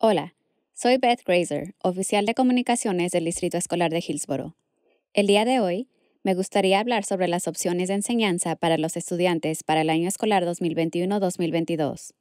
Hola, soy Beth Grazer, oficial de comunicaciones del Distrito Escolar de Hillsboro. El día de hoy, me gustaría hablar sobre las opciones de enseñanza para los estudiantes para el año escolar 2021-2022.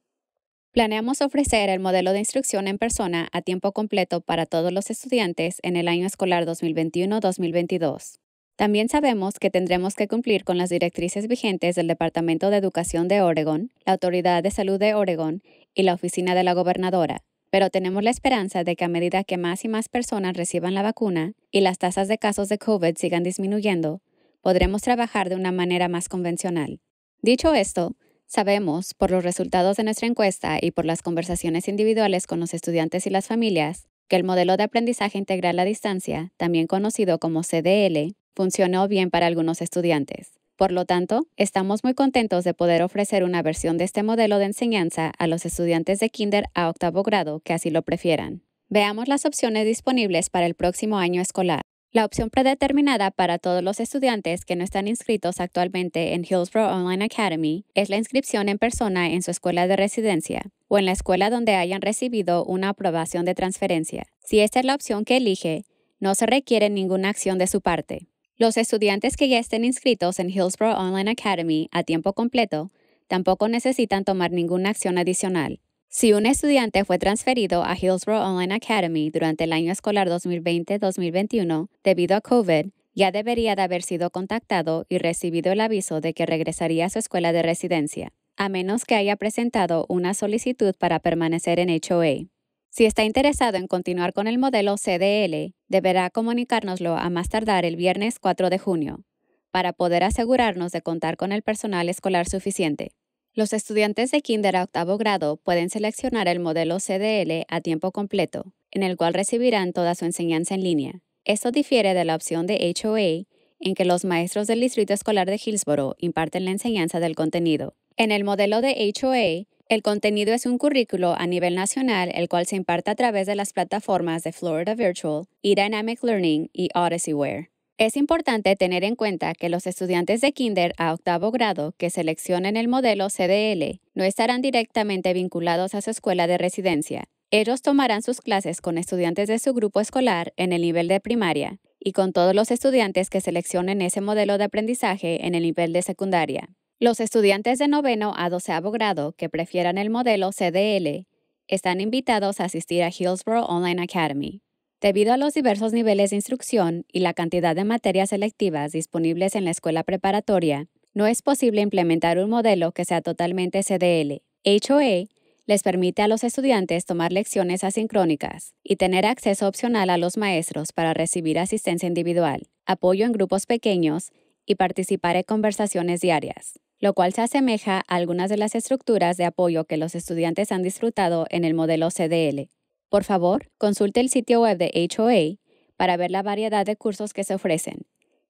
Planeamos ofrecer el modelo de instrucción en persona a tiempo completo para todos los estudiantes en el año escolar 2021-2022. También sabemos que tendremos que cumplir con las directrices vigentes del Departamento de Educación de Oregon, la Autoridad de Salud de Oregon y la Oficina de la Gobernadora, pero tenemos la esperanza de que a medida que más y más personas reciban la vacuna y las tasas de casos de COVID sigan disminuyendo, podremos trabajar de una manera más convencional. Dicho esto, sabemos, por los resultados de nuestra encuesta y por las conversaciones individuales con los estudiantes y las familias, que el modelo de aprendizaje integral a distancia, también conocido como CDL, funcionó bien para algunos estudiantes. Por lo tanto, estamos muy contentos de poder ofrecer una versión de este modelo de enseñanza a los estudiantes de kinder a octavo grado que así lo prefieran. Veamos las opciones disponibles para el próximo año escolar. La opción predeterminada para todos los estudiantes que no están inscritos actualmente en Hillsborough Online Academy es la inscripción en persona en su escuela de residencia o en la escuela donde hayan recibido una aprobación de transferencia. Si esta es la opción que elige, no se requiere ninguna acción de su parte. Los estudiantes que ya estén inscritos en Hillsborough Online Academy a tiempo completo tampoco necesitan tomar ninguna acción adicional. Si un estudiante fue transferido a Hillsborough Online Academy durante el año escolar 2020-2021 debido a COVID, ya debería de haber sido contactado y recibido el aviso de que regresaría a su escuela de residencia, a menos que haya presentado una solicitud para permanecer en HOA. Si está interesado en continuar con el modelo CDL, deberá comunicárnoslo a más tardar el viernes 4 de junio, para poder asegurarnos de contar con el personal escolar suficiente. Los estudiantes de kinder a octavo grado pueden seleccionar el modelo CDL a tiempo completo, en el cual recibirán toda su enseñanza en línea. Esto difiere de la opción de HOA, en que los maestros del Distrito Escolar de Hillsboro imparten la enseñanza del contenido. En el modelo de HOA, el contenido es un currículo a nivel nacional, el cual se imparte a través de las plataformas de Florida Virtual, eDynamic Learning y Odysseyware. Es importante tener en cuenta que los estudiantes de kinder a octavo grado que seleccionen el modelo CDL no estarán directamente vinculados a su escuela de residencia. Ellos tomarán sus clases con estudiantes de su grupo escolar en el nivel de primaria y con todos los estudiantes que seleccionen ese modelo de aprendizaje en el nivel de secundaria. Los estudiantes de noveno a doceavo grado que prefieran el modelo CDL están invitados a asistir a Hillsborough Online Academy. Debido a los diversos niveles de instrucción y la cantidad de materias selectivas disponibles en la escuela preparatoria, no es posible implementar un modelo que sea totalmente CDL. HOA e les permite a los estudiantes tomar lecciones asincrónicas y tener acceso opcional a los maestros para recibir asistencia individual, apoyo en grupos pequeños y participar en conversaciones diarias lo cual se asemeja a algunas de las estructuras de apoyo que los estudiantes han disfrutado en el modelo CDL. Por favor, consulte el sitio web de HOA para ver la variedad de cursos que se ofrecen,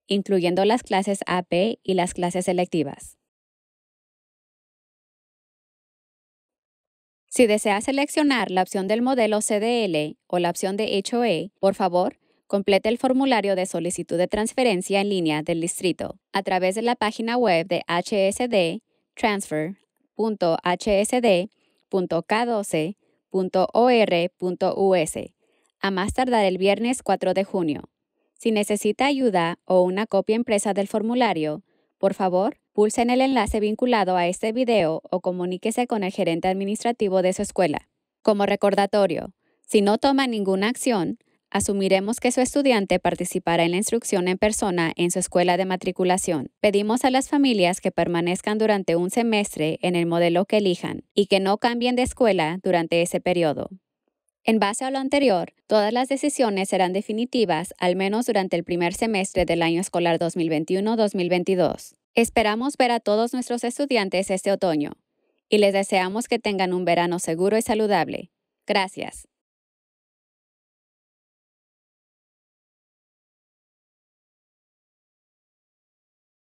incluyendo las clases AP y las clases selectivas. Si desea seleccionar la opción del modelo CDL o la opción de HOA, por favor, Complete el formulario de solicitud de transferencia en línea del distrito a través de la página web de hsdtransferhsdk 12orus a más tardar el viernes 4 de junio. Si necesita ayuda o una copia impresa del formulario, por favor, pulse en el enlace vinculado a este video o comuníquese con el gerente administrativo de su escuela. Como recordatorio, si no toma ninguna acción, Asumiremos que su estudiante participará en la instrucción en persona en su escuela de matriculación. Pedimos a las familias que permanezcan durante un semestre en el modelo que elijan y que no cambien de escuela durante ese periodo. En base a lo anterior, todas las decisiones serán definitivas al menos durante el primer semestre del año escolar 2021-2022. Esperamos ver a todos nuestros estudiantes este otoño y les deseamos que tengan un verano seguro y saludable. Gracias.